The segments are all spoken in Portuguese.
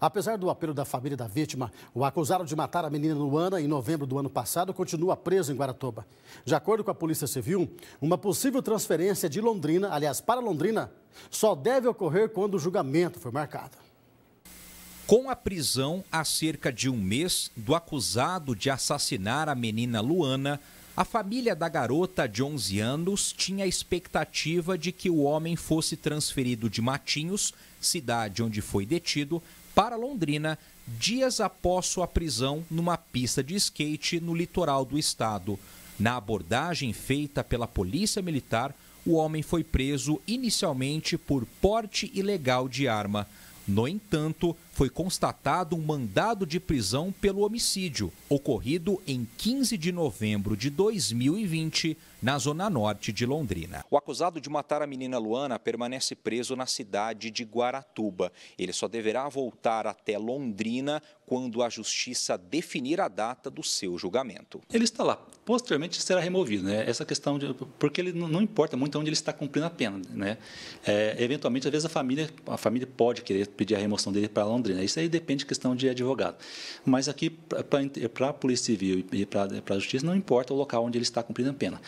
Apesar do apelo da família da vítima, o acusado de matar a menina Luana em novembro do ano passado continua preso em Guaratuba. De acordo com a Polícia Civil, uma possível transferência de Londrina, aliás, para Londrina, só deve ocorrer quando o julgamento for marcado. Com a prisão há cerca de um mês do acusado de assassinar a menina Luana, a família da garota de 11 anos tinha a expectativa de que o homem fosse transferido de Matinhos, cidade onde foi detido, para Londrina dias após sua prisão numa pista de skate no litoral do estado. Na abordagem feita pela Polícia Militar, o homem foi preso inicialmente por porte ilegal de arma. No entanto, foi constatado um mandado de prisão pelo homicídio, ocorrido em 15 de novembro de 2020, na zona norte de Londrina. O acusado de matar a menina Luana permanece preso na cidade de Guaratuba. Ele só deverá voltar até Londrina quando a justiça definir a data do seu julgamento. Ele está lá, posteriormente será removido, né? Essa questão de porque ele não importa muito onde ele está cumprindo a pena, né? É, eventualmente, às vezes a família a família pode querer pedir a remoção dele para Londrina Londrina. Isso aí depende de questão de advogado. Mas aqui, para a Polícia Civil e para a Justiça, não importa o local onde ele está cumprindo a pena.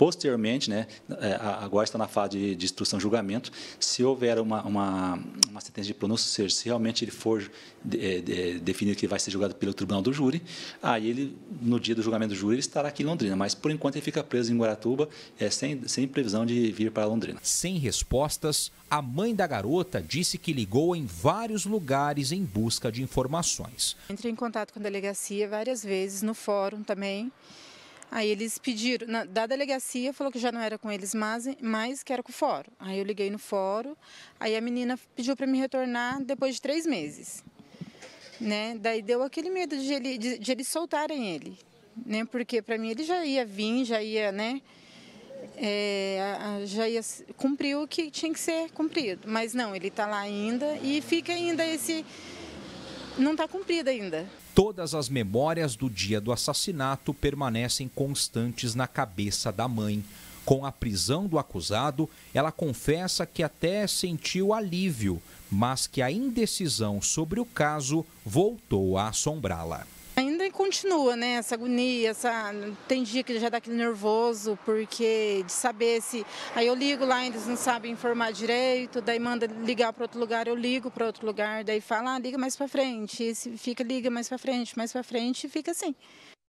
Posteriormente, né, é, agora está na fase de, de instrução e julgamento, se houver uma, uma, uma, sentença de pronúncio, ou seja, se realmente ele for de, é, de, é, definido que vai ser julgado pelo tribunal do júri, aí ele, no dia do julgamento do júri, ele estará aqui em Londrina, mas por enquanto ele fica preso em Guaratuba, é, sem, sem previsão de vir para Londrina. Sem respostas, a mãe da garota disse que ligou em vários lugares em busca de informações. Entrei em contato com a delegacia várias vezes, no fórum também. Aí eles pediram, na, da delegacia, falou que já não era com eles mais, mas que era com o fórum. Aí eu liguei no fórum, aí a menina pediu para me retornar depois de três meses. Né? Daí deu aquele medo de, ele, de, de eles soltarem ele, né? Porque para mim ele já ia vir, já ia, né? É, já ia cumprir o que tinha que ser cumprido. Mas não, ele está lá ainda e fica ainda esse. Não está cumprido ainda. Todas as memórias do dia do assassinato permanecem constantes na cabeça da mãe. Com a prisão do acusado, ela confessa que até sentiu alívio, mas que a indecisão sobre o caso voltou a assombrá-la continua, né? Essa agonia, essa... tem dia que já dá aquele nervoso, porque de saber se. Aí eu ligo lá, eles não sabem informar direito, daí manda ligar para outro lugar, eu ligo para outro lugar, daí fala, ah, liga mais para frente, e se fica, liga mais para frente, mais para frente, e fica assim.